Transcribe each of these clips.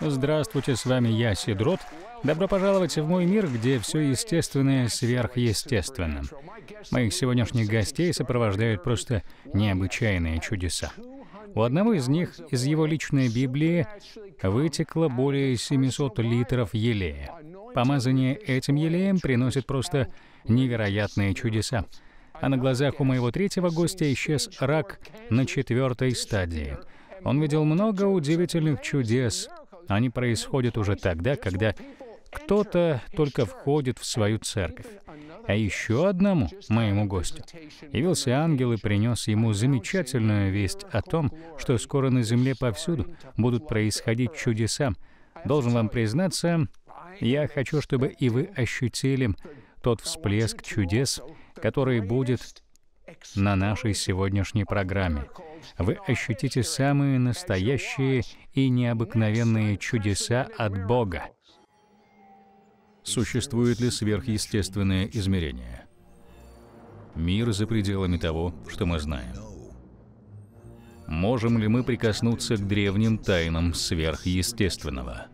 Здравствуйте, с вами я, Сидрот. Добро пожаловать в мой мир, где все естественное сверхъестественно. Моих сегодняшних гостей сопровождают просто необычайные чудеса. У одного из них из его личной Библии вытекло более 700 литров елея. Помазание этим елеем приносит просто невероятные чудеса. А на глазах у моего третьего гостя исчез рак на четвертой стадии. Он видел много удивительных чудес, они происходят уже тогда, когда кто-то только входит в свою церковь. А еще одному моему гостю явился ангел и принес ему замечательную весть о том, что скоро на земле повсюду будут происходить чудеса. Должен вам признаться, я хочу, чтобы и вы ощутили тот всплеск чудес, который будет на нашей сегодняшней программе вы ощутите самые настоящие и необыкновенные чудеса от Бога. Существует ли сверхъестественное измерение? Мир за пределами того, что мы знаем. Можем ли мы прикоснуться к древним тайнам сверхъестественного?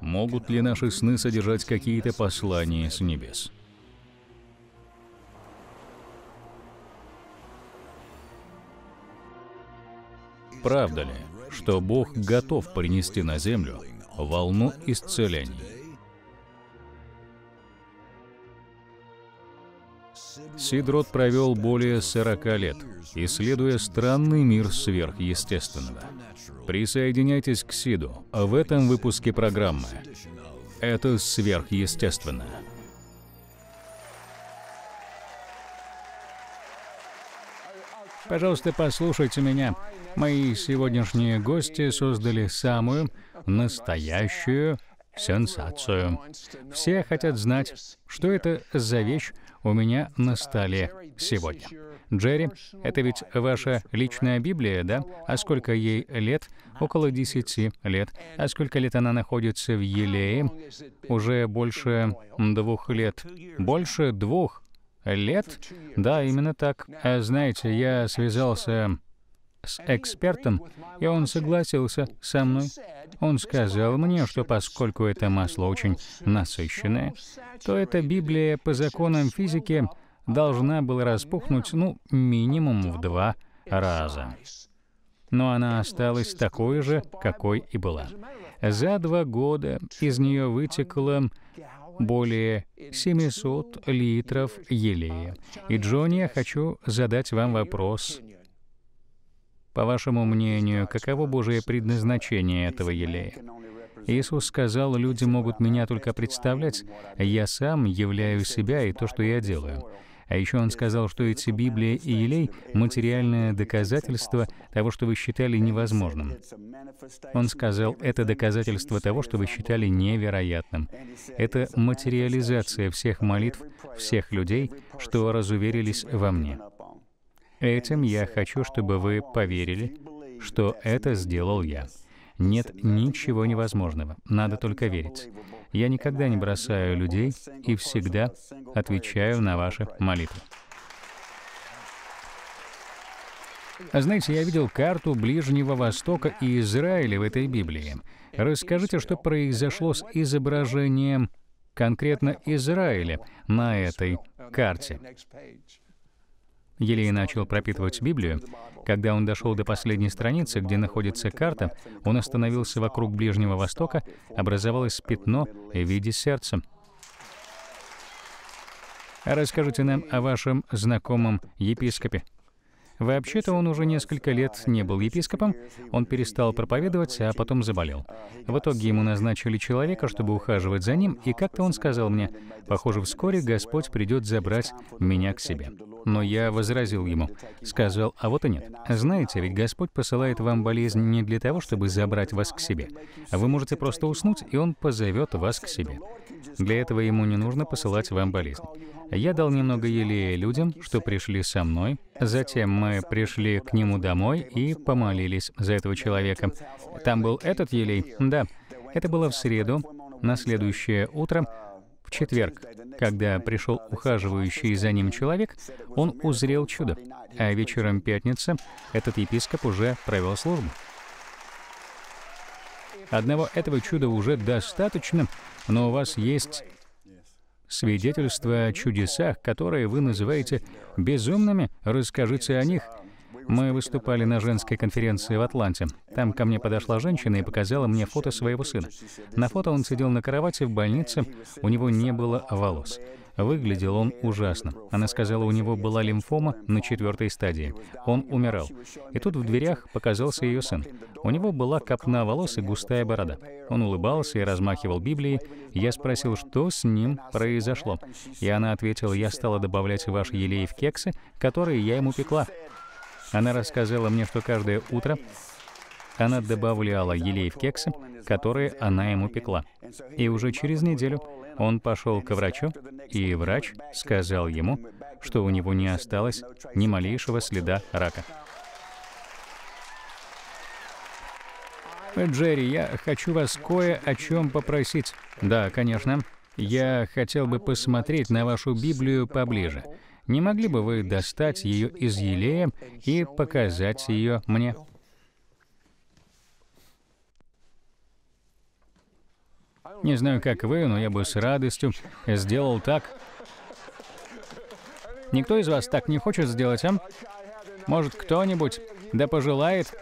Могут ли наши сны содержать какие-то послания с небес? Правда ли, что Бог готов принести на землю волну исцелений? Сидрот провел более 40 лет, исследуя странный мир сверхъестественного. Присоединяйтесь к Сиду в этом выпуске программы. Это сверхъестественно. Пожалуйста, послушайте меня. Мои сегодняшние гости создали самую настоящую сенсацию. Все хотят знать, что это за вещь у меня на столе сегодня. Джерри, это ведь ваша личная Библия, да? А сколько ей лет? Около десяти лет. А сколько лет она находится в Елее? Уже больше двух лет. Больше двух лет. Да, именно так. Э, знаете, я связался с экспертом, и он согласился со мной. Он сказал мне, что поскольку это масло очень насыщенное, то эта Библия по законам физики должна была распухнуть, ну, минимум в два раза. Но она осталась такой же, какой и была. За два года из нее вытекло более 700 литров елея. И, Джонни, я хочу задать вам вопрос. По вашему мнению, каково Божие предназначение этого елея? Иисус сказал, люди могут меня только представлять, я сам являю себя и то, что я делаю. А еще он сказал, что эти Библия и Елей — материальное доказательство того, что вы считали невозможным. Он сказал, это доказательство того, что вы считали невероятным. Это материализация всех молитв, всех людей, что разуверились во мне. Этим я хочу, чтобы вы поверили, что это сделал я. Нет ничего невозможного, надо только верить. Я никогда не бросаю людей и всегда отвечаю на ваши молитвы. А знаете, я видел карту Ближнего Востока и Израиля в этой Библии. Расскажите, что произошло с изображением конкретно Израиля на этой карте. Елей начал пропитывать Библию. Когда он дошел до последней страницы, где находится карта, он остановился вокруг Ближнего Востока, образовалось пятно в виде сердца. Расскажите нам о вашем знакомом епископе. Вообще-то он уже несколько лет не был епископом, он перестал проповедовать, а потом заболел. В итоге ему назначили человека, чтобы ухаживать за ним, и как-то он сказал мне, «Похоже, вскоре Господь придет забрать меня к себе». Но я возразил ему, сказал, а вот и нет. Знаете, ведь Господь посылает вам болезнь не для того, чтобы забрать вас к себе. А вы можете просто уснуть, и Он позовет вас к себе. Для этого Ему не нужно посылать вам болезнь. Я дал немного елея людям, что пришли со мной. Затем мы пришли к нему домой и помолились за этого человека. Там был этот елей? Да. Это было в среду. На следующее утро в четверг, когда пришел ухаживающий за ним человек, он узрел чудо, а вечером пятницы этот епископ уже провел службу. Одного этого чуда уже достаточно, но у вас есть свидетельства о чудесах, которые вы называете безумными, расскажите о них — мы выступали на женской конференции в Атланте. Там ко мне подошла женщина и показала мне фото своего сына. На фото он сидел на кровати в больнице, у него не было волос. Выглядел он ужасно. Она сказала, у него была лимфома на четвертой стадии. Он умирал. И тут в дверях показался ее сын. У него была копна волос и густая борода. Он улыбался и размахивал Библией. Я спросил, что с ним произошло. И она ответила, я стала добавлять в ваш елей в кексы, которые я ему пекла. Она рассказала мне, что каждое утро она добавляла елей в кексы, которые она ему пекла. И уже через неделю он пошел к врачу, и врач сказал ему, что у него не осталось ни малейшего следа рака. Джерри, я хочу вас кое о чем попросить. Да, конечно. Я хотел бы посмотреть на вашу Библию поближе. Не могли бы вы достать ее из елея и показать ее мне? Не знаю, как вы, но я бы с радостью сделал так. Никто из вас так не хочет сделать, а? Может, кто-нибудь да пожелает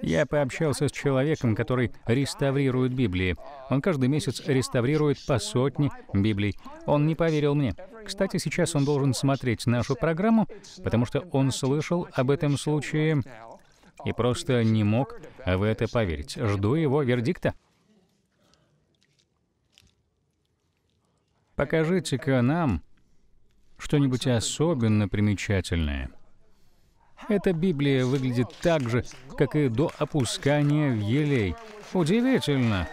Я пообщался с человеком, который реставрирует Библии. Он каждый месяц реставрирует по сотне Библий. Он не поверил мне. Кстати, сейчас он должен смотреть нашу программу, потому что он слышал об этом случае и просто не мог в это поверить. Жду его вердикта. Покажите-ка нам что-нибудь особенно примечательное — эта Библия выглядит так же, как и до опускания в елей. Удивительно!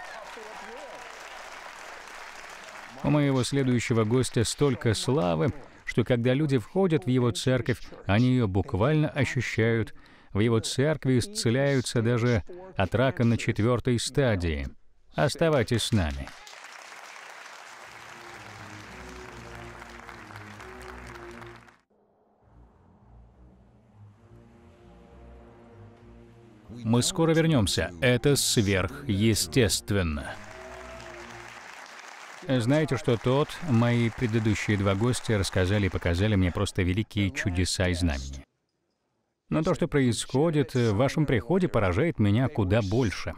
У моего следующего гостя столько славы, что когда люди входят в его церковь, они ее буквально ощущают. В его церкви исцеляются даже от рака на четвертой стадии. Оставайтесь с нами. Мы скоро вернемся. Это сверхъестественно. Знаете, что тот, мои предыдущие два гостя рассказали и показали мне просто великие чудеса и знамения. Но то, что происходит в вашем приходе, поражает меня куда больше.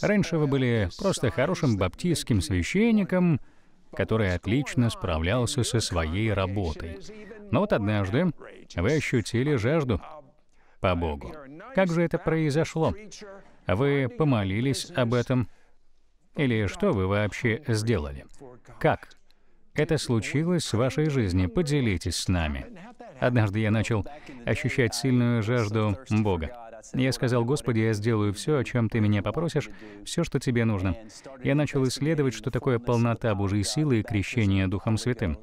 Раньше вы были просто хорошим баптистским священником, который отлично справлялся со своей работой. Но вот однажды вы ощутили жажду, по Богу. Как же это произошло? Вы помолились об этом? Или что вы вообще сделали? Как? Это случилось в вашей жизни, поделитесь с нами. Однажды я начал ощущать сильную жажду Бога. Я сказал, «Господи, я сделаю все, о чем Ты меня попросишь, все, что Тебе нужно». Я начал исследовать, что такое полнота Божьей силы и крещение Духом Святым.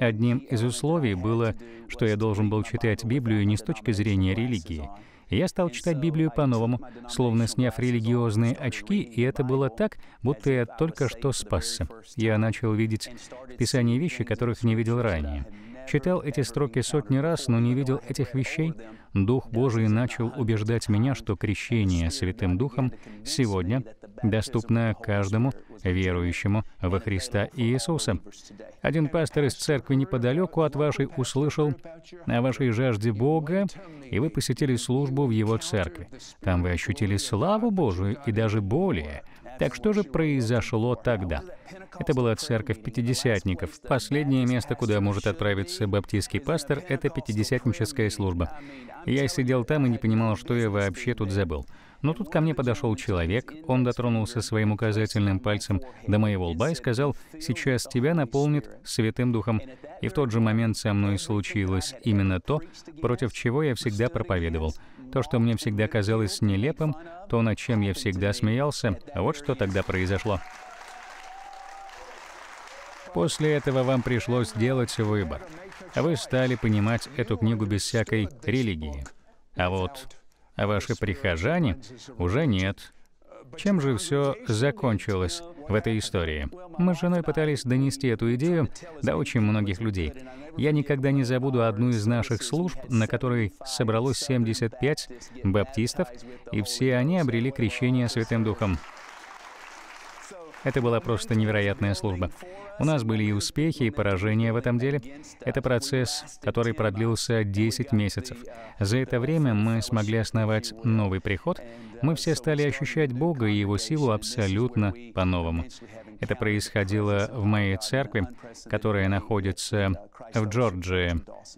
Одним из условий было, что я должен был читать Библию не с точки зрения религии. Я стал читать Библию по-новому, словно сняв религиозные очки, и это было так, будто я только что спасся. Я начал видеть в Писании вещи, которых не видел ранее. Читал эти строки сотни раз, но не видел этих вещей. Дух Божий начал убеждать меня, что крещение Святым Духом сегодня доступно каждому верующему во Христа Иисуса. Один пастор из церкви неподалеку от вашей услышал о вашей жажде Бога, и вы посетили службу в его церкви. Там вы ощутили славу Божию и даже более — так что же произошло тогда? Это была церковь пятидесятников. Последнее место, куда может отправиться баптистский пастор, это пятидесятническая служба. Я сидел там и не понимал, что я вообще тут забыл. Но тут ко мне подошел человек, он дотронулся своим указательным пальцем до моего лба и сказал, «Сейчас тебя наполнит Святым Духом». И в тот же момент со мной случилось именно то, против чего я всегда проповедовал — то, что мне всегда казалось нелепым, то, над чем я всегда смеялся, вот что тогда произошло. После этого вам пришлось делать выбор. Вы стали понимать эту книгу без всякой религии. А вот а ваши прихожане уже нет. Чем же все закончилось в этой истории? Мы с женой пытались донести эту идею до очень многих людей. Я никогда не забуду одну из наших служб, на которой собралось 75 баптистов, и все они обрели крещение Святым Духом. Это была просто невероятная служба. У нас были и успехи, и поражения в этом деле. Это процесс, который продлился 10 месяцев. За это время мы смогли основать новый приход. Мы все стали ощущать Бога и Его силу абсолютно по-новому. Это происходило в моей церкви, которая находится в Джорджии.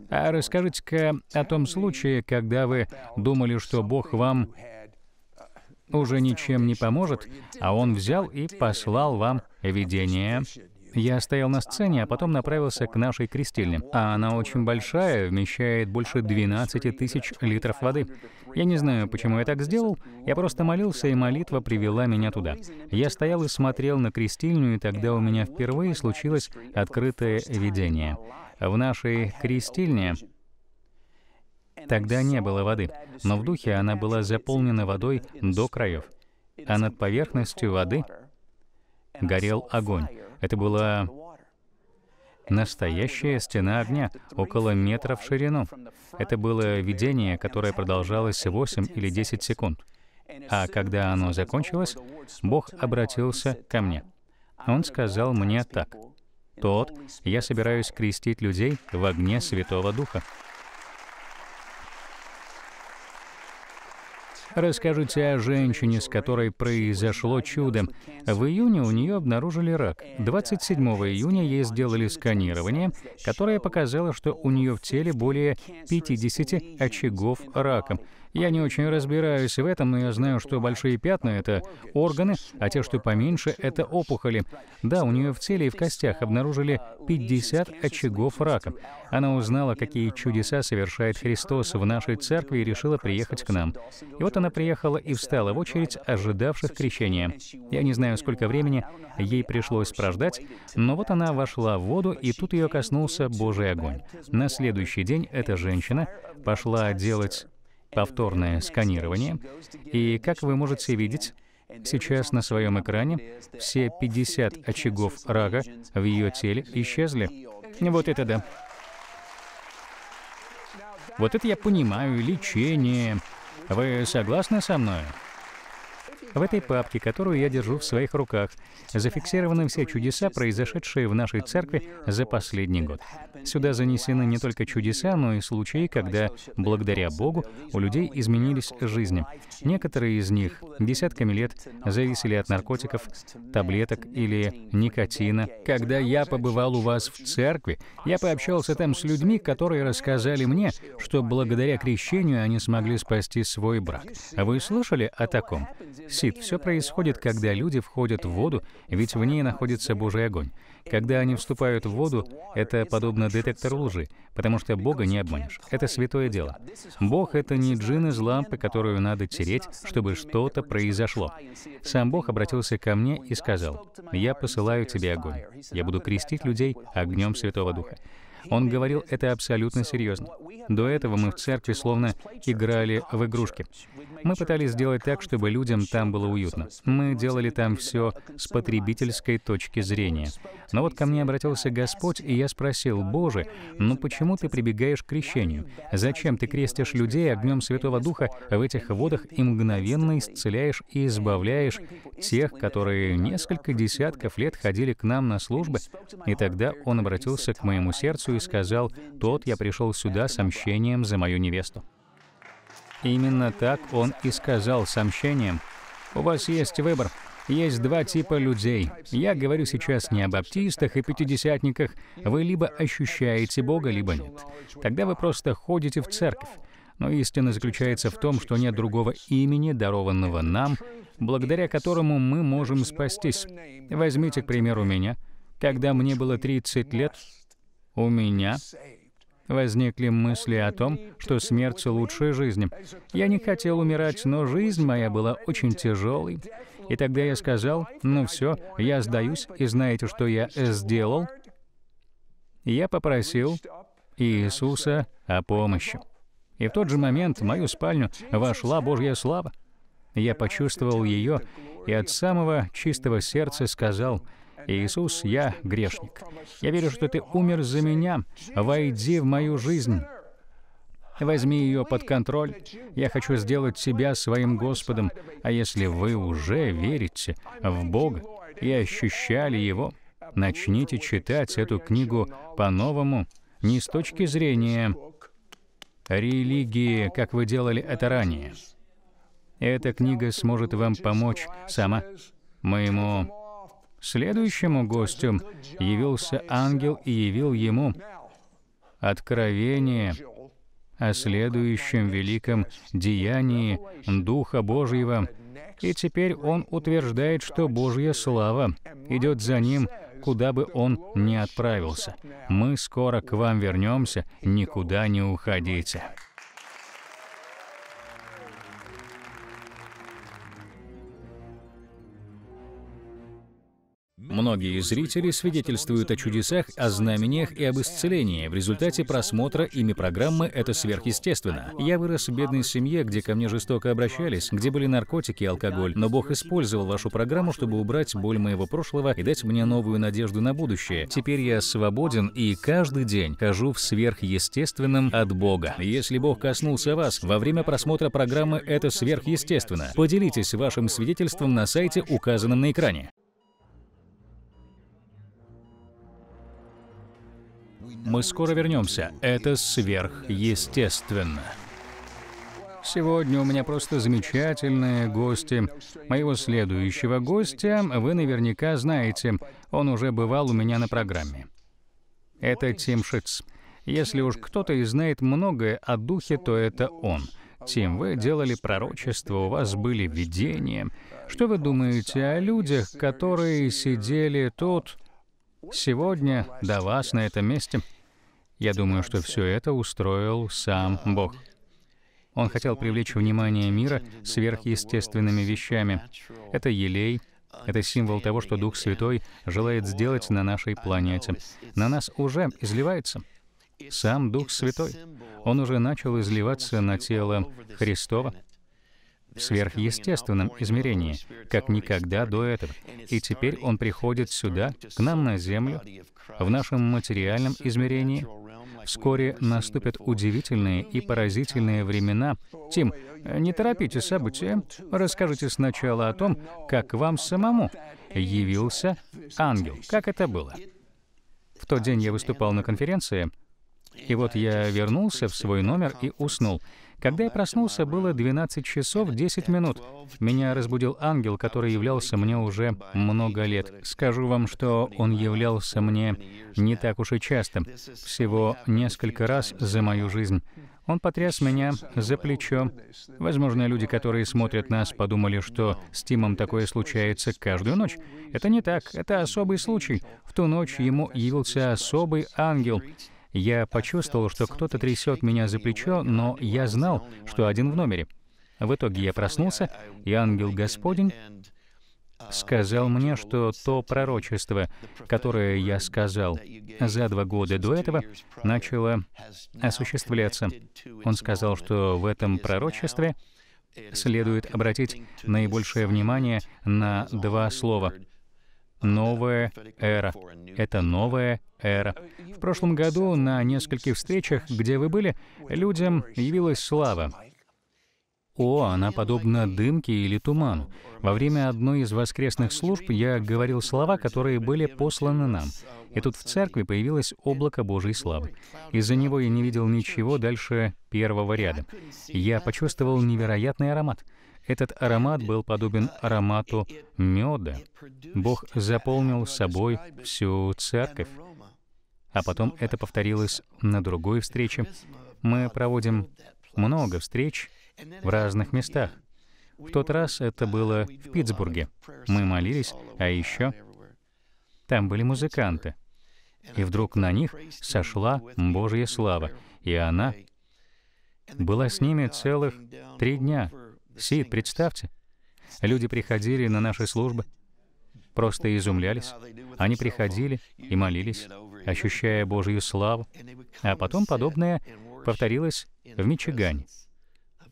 А расскажите-ка о том случае, когда вы думали, что Бог вам уже ничем не поможет, а он взял и послал вам видение. Я стоял на сцене, а потом направился к нашей крестильне. А она очень большая, вмещает больше 12 тысяч литров воды. Я не знаю, почему я так сделал, я просто молился, и молитва привела меня туда. Я стоял и смотрел на крестильню, и тогда у меня впервые случилось открытое видение. В нашей крестильне Тогда не было воды, но в духе она была заполнена водой до краев, а над поверхностью воды горел огонь. Это была настоящая стена огня, около метра в ширину. Это было видение, которое продолжалось 8 или 10 секунд. А когда оно закончилось, Бог обратился ко мне. Он сказал мне так. «Тот, я собираюсь крестить людей в огне Святого Духа». Расскажите о женщине, с которой произошло чудо. В июне у нее обнаружили рак. 27 июня ей сделали сканирование, которое показало, что у нее в теле более 50 очагов рака. Я не очень разбираюсь в этом, но я знаю, что большие пятна — это органы, а те, что поменьше, — это опухоли. Да, у нее в теле и в костях обнаружили 50 очагов рака. Она узнала, какие чудеса совершает Христос в нашей церкви и решила приехать к нам. И вот она приехала и встала в очередь ожидавших крещения. Я не знаю, сколько времени ей пришлось прождать, но вот она вошла в воду, и тут ее коснулся Божий огонь. На следующий день эта женщина пошла делать повторное сканирование. И, как вы можете видеть, Сейчас на своем экране все 50 очагов рака в ее теле исчезли. Вот это да. Вот это я понимаю, лечение. Вы согласны со мной? В этой папке, которую я держу в своих руках, зафиксированы все чудеса, произошедшие в нашей церкви за последний год. Сюда занесены не только чудеса, но и случаи, когда, благодаря Богу, у людей изменились жизни. Некоторые из них десятками лет зависели от наркотиков, таблеток или никотина. Когда я побывал у вас в церкви, я пообщался там с людьми, которые рассказали мне, что благодаря крещению они смогли спасти свой брак. Вы слышали о таком? висит. Все происходит, когда люди входят в воду, ведь в ней находится Божий огонь. Когда они вступают в воду, это подобно детектору лжи, потому что Бога не обманешь. Это святое дело. Бог — это не джин из лампы, которую надо тереть, чтобы что-то произошло. Сам Бог обратился ко мне и сказал, «Я посылаю тебе огонь. Я буду крестить людей огнем Святого Духа». Он говорил это абсолютно серьезно. До этого мы в церкви словно играли в игрушки. Мы пытались сделать так, чтобы людям там было уютно. Мы делали там все с потребительской точки зрения. Но вот ко мне обратился Господь, и я спросил, «Боже, ну почему ты прибегаешь к крещению? Зачем ты крестишь людей огнем Святого Духа в этих водах и мгновенно исцеляешь и избавляешь тех, которые несколько десятков лет ходили к нам на службы?» И тогда он обратился к моему сердцу и сказал, «Тот я пришел сюда с мщением за мою невесту». Именно так он и сказал с мщением. «У вас есть выбор. Есть два типа людей. Я говорю сейчас не об баптистах и пятидесятниках. Вы либо ощущаете Бога, либо нет. Тогда вы просто ходите в церковь. Но истина заключается в том, что нет другого имени, дарованного нам, благодаря которому мы можем спастись. Возьмите, к примеру, меня. Когда мне было 30 лет, у меня возникли мысли о том, что смерть — лучшая жизнь. Я не хотел умирать, но жизнь моя была очень тяжелой. И тогда я сказал, ну все, я сдаюсь, и знаете, что я сделал? Я попросил Иисуса о помощи. И в тот же момент в мою спальню вошла Божья слава. Я почувствовал ее и от самого чистого сердца сказал — «Иисус, я грешник. Я верю, что Ты умер за меня. Войди в мою жизнь». Возьми ее под контроль. Я хочу сделать себя своим Господом. А если вы уже верите в Бога и ощущали Его, начните читать эту книгу по-новому, не с точки зрения религии, как вы делали это ранее. Эта книга сможет вам помочь сама. Моему Следующему гостю явился ангел и явил ему откровение о следующем великом деянии Духа Божьего, и теперь он утверждает, что Божья слава идет за ним, куда бы он ни отправился. Мы скоро к вам вернемся, никуда не уходите. Многие зрители свидетельствуют о чудесах, о знамениях и об исцелении. В результате просмотра ими программы это сверхъестественно. Я вырос в бедной семье, где ко мне жестоко обращались, где были наркотики и алкоголь, но Бог использовал вашу программу, чтобы убрать боль моего прошлого и дать мне новую надежду на будущее. Теперь я свободен и каждый день хожу в сверхъестественном от Бога. Если Бог коснулся вас, во время просмотра программы это сверхъестественно. Поделитесь вашим свидетельством на сайте, указанном на экране. Мы скоро вернемся. Это сверхъестественно. Сегодня у меня просто замечательные гости. Моего следующего гостя вы наверняка знаете. Он уже бывал у меня на программе. Это Тим Шиц. Если уж кто-то и знает многое о духе, то это он. Тим, вы делали пророчество, у вас были видения. Что вы думаете о людях, которые сидели тут сегодня до вас на этом месте? Я думаю, что все это устроил сам Бог. Он хотел привлечь внимание мира сверхъестественными вещами. Это елей, это символ того, что Дух Святой желает сделать на нашей планете. На нас уже изливается. Сам Дух Святой. Он уже начал изливаться на тело Христова в сверхъестественном измерении, как никогда до этого. И теперь Он приходит сюда, к нам на Землю, в нашем материальном измерении — Вскоре наступят удивительные и поразительные времена. Тим, не торопите события. Расскажите сначала о том, как вам самому явился ангел. Как это было? В тот день я выступал на конференции, и вот я вернулся в свой номер и уснул. Когда я проснулся, было 12 часов 10 минут. Меня разбудил ангел, который являлся мне уже много лет. Скажу вам, что он являлся мне не так уж и часто, всего несколько раз за мою жизнь. Он потряс меня за плечо. Возможно, люди, которые смотрят нас, подумали, что с Тимом такое случается каждую ночь. Это не так, это особый случай. В ту ночь ему явился особый ангел — я почувствовал, что кто-то трясет меня за плечо, но я знал, что один в номере. В итоге я проснулся, и ангел Господень сказал мне, что то пророчество, которое я сказал за два года до этого, начало осуществляться. Он сказал, что в этом пророчестве следует обратить наибольшее внимание на два слова. Новая эра — это новая эра. В прошлом году на нескольких встречах, где вы были, людям явилась слава. О, она подобна дымке или туману. Во время одной из воскресных служб я говорил слова, которые были посланы нам. И тут в церкви появилось облако Божьей славы. Из-за него я не видел ничего дальше первого ряда. Я почувствовал невероятный аромат. Этот аромат был подобен аромату меда. Бог заполнил собой всю церковь. А потом это повторилось на другой встрече. Мы проводим много встреч в разных местах. В тот раз это было в Питтсбурге. Мы молились, а еще там были музыканты. И вдруг на них сошла Божья слава, и она была с ними целых три дня. Сид, представьте, люди приходили на наши службы, просто изумлялись. Они приходили и молились, ощущая Божью славу, а потом подобное повторилось в Мичигане.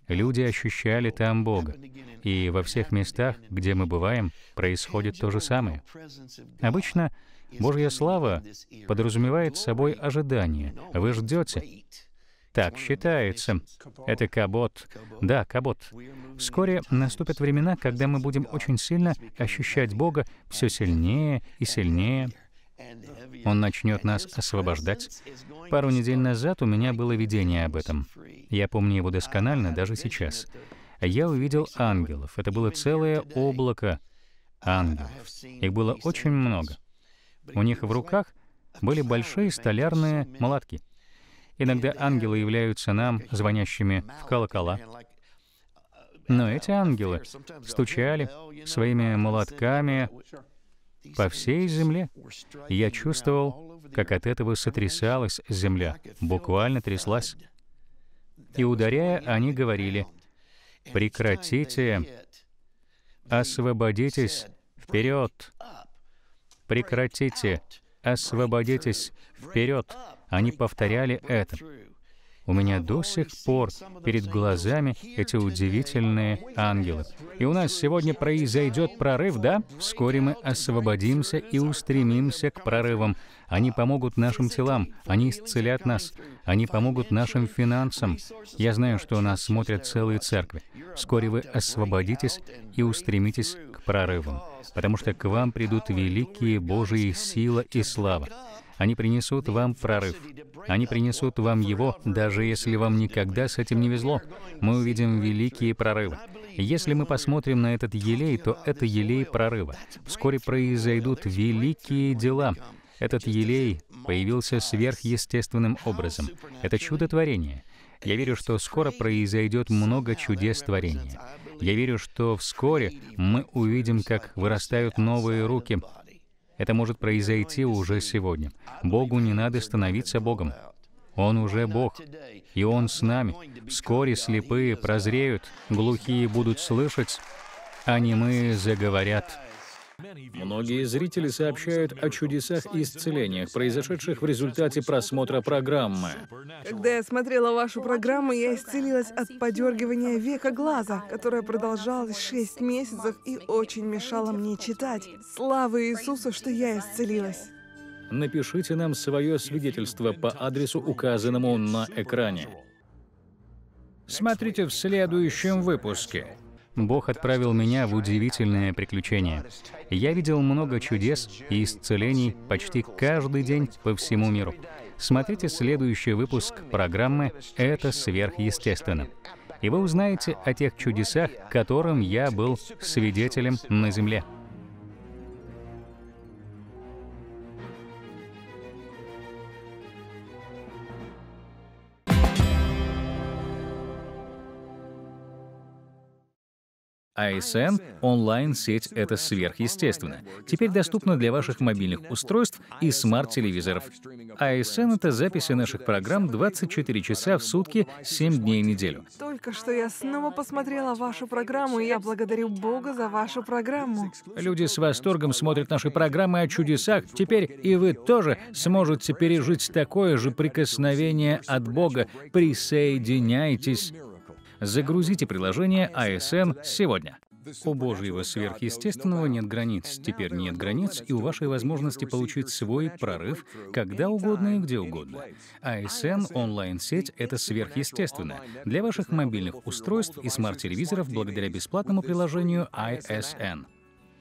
Люди ощущали там Бога. И во всех местах, где мы бываем, происходит то же самое. Обычно Божья слава подразумевает собой ожидание. Вы ждете. Так считается. Это кабот. Да, кабот. Вскоре наступят времена, когда мы будем очень сильно ощущать Бога все сильнее и сильнее. Он начнет нас освобождать. Пару недель назад у меня было видение об этом. Я помню его досконально даже сейчас. Я увидел ангелов. Это было целое облако ангелов. Их было очень много. У них в руках были большие столярные молотки. Иногда ангелы являются нам звонящими в колокола. Но эти ангелы стучали своими молотками по всей земле. я чувствовал, как от этого сотрясалась земля, буквально тряслась. И ударяя, они говорили, «Прекратите! Освободитесь! Вперед! Прекратите! Освободитесь! Вперед!» Они повторяли это. У меня до сих пор перед глазами эти удивительные ангелы. И у нас сегодня произойдет прорыв, да? Вскоре мы освободимся и устремимся к прорывам. Они помогут нашим телам, они исцелят нас, они помогут нашим финансам. Я знаю, что нас смотрят целые церкви. Вскоре вы освободитесь и устремитесь к прорывам, потому что к вам придут великие Божьи сила и слава. Они принесут вам прорыв. Они принесут вам его, даже если вам никогда с этим не везло. Мы увидим великие прорывы. Если мы посмотрим на этот елей, то это елей прорыва. Вскоре произойдут великие дела. Этот елей появился сверхъестественным образом. Это чудотворение. Я верю, что скоро произойдет много чудес творения. Я верю, что вскоре мы увидим, как вырастают новые руки, это может произойти уже сегодня. Богу не надо становиться Богом. Он уже Бог, и Он с нами. Вскоре слепые прозреют, глухие будут слышать, а немые заговорят. Многие зрители сообщают о чудесах и исцелениях, произошедших в результате просмотра программы. Когда я смотрела вашу программу, я исцелилась от подергивания века глаза, которое продолжалось 6 месяцев и очень мешало мне читать. Слава Иисусу, что я исцелилась! Напишите нам свое свидетельство по адресу, указанному на экране. Смотрите в следующем выпуске. Бог отправил меня в удивительное приключение. Я видел много чудес и исцелений почти каждый день по всему миру. Смотрите следующий выпуск программы «Это сверхъестественно» и вы узнаете о тех чудесах, которым я был свидетелем на Земле. ASN а — онлайн-сеть «Это сверхъестественно». Теперь доступно для ваших мобильных устройств и смарт-телевизоров. ASN а — это записи наших программ 24 часа в сутки, 7 дней в неделю. Только что я снова посмотрела вашу программу, и я благодарю Бога за вашу программу. Люди с восторгом смотрят наши программы о чудесах. Теперь и вы тоже сможете пережить такое же прикосновение от Бога. Присоединяйтесь. Загрузите приложение ISN а сегодня. У Божьего сверхъестественного нет границ, теперь нет границ и у вашей возможности получить свой прорыв когда угодно и где угодно. ISN а онлайн-сеть — это сверхъестественно для ваших мобильных устройств и смарт-телевизоров благодаря бесплатному приложению ISN. А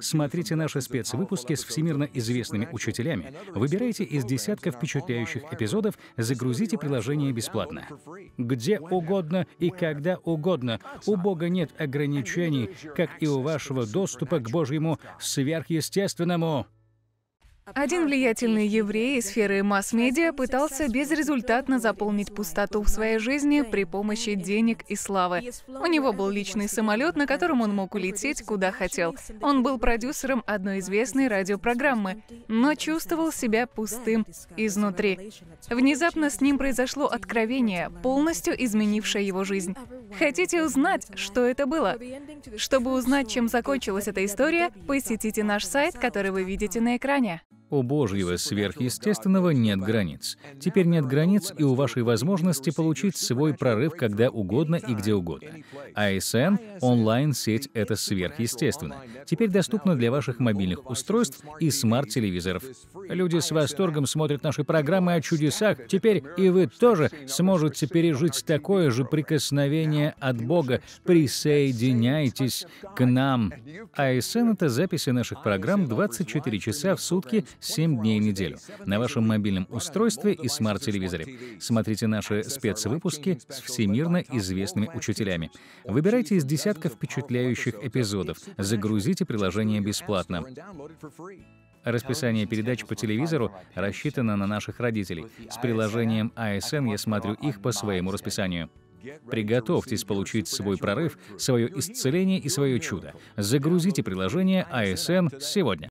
Смотрите наши спецвыпуски с всемирно известными учителями, выбирайте из десятков впечатляющих эпизодов, загрузите приложение бесплатно. Где угодно и когда угодно. У Бога нет ограничений, как и у вашего доступа к Божьему сверхъестественному. Один влиятельный еврей из сферы масс-медиа пытался безрезультатно заполнить пустоту в своей жизни при помощи денег и славы. У него был личный самолет, на котором он мог улететь куда хотел. Он был продюсером одной известной радиопрограммы, но чувствовал себя пустым изнутри. Внезапно с ним произошло откровение, полностью изменившее его жизнь. Хотите узнать, что это было? Чтобы узнать, чем закончилась эта история, посетите наш сайт, который вы видите на экране. У Божьего сверхъестественного нет границ. Теперь нет границ и у вашей возможности получить свой прорыв когда угодно и где угодно. ASN а а — онлайн-сеть — это сверхъестественно. Теперь доступно для ваших мобильных устройств и смарт-телевизоров. Люди с а восторгом смотрят наши программы о чудесах. Теперь и вы тоже сможете пережить такое же прикосновение от Бога. Присоединяйтесь к нам. ASN — это записи наших программ 24 часа в сутки 7 дней в неделю на вашем мобильном устройстве и смарт-телевизоре. Смотрите наши спецвыпуски с всемирно известными учителями. Выбирайте из десятков впечатляющих эпизодов. Загрузите приложение бесплатно. Расписание передач по телевизору рассчитано на наших родителей. С приложением ASN а я смотрю их по своему расписанию. Приготовьтесь получить свой прорыв, свое исцеление и свое чудо. Загрузите приложение ASN а сегодня.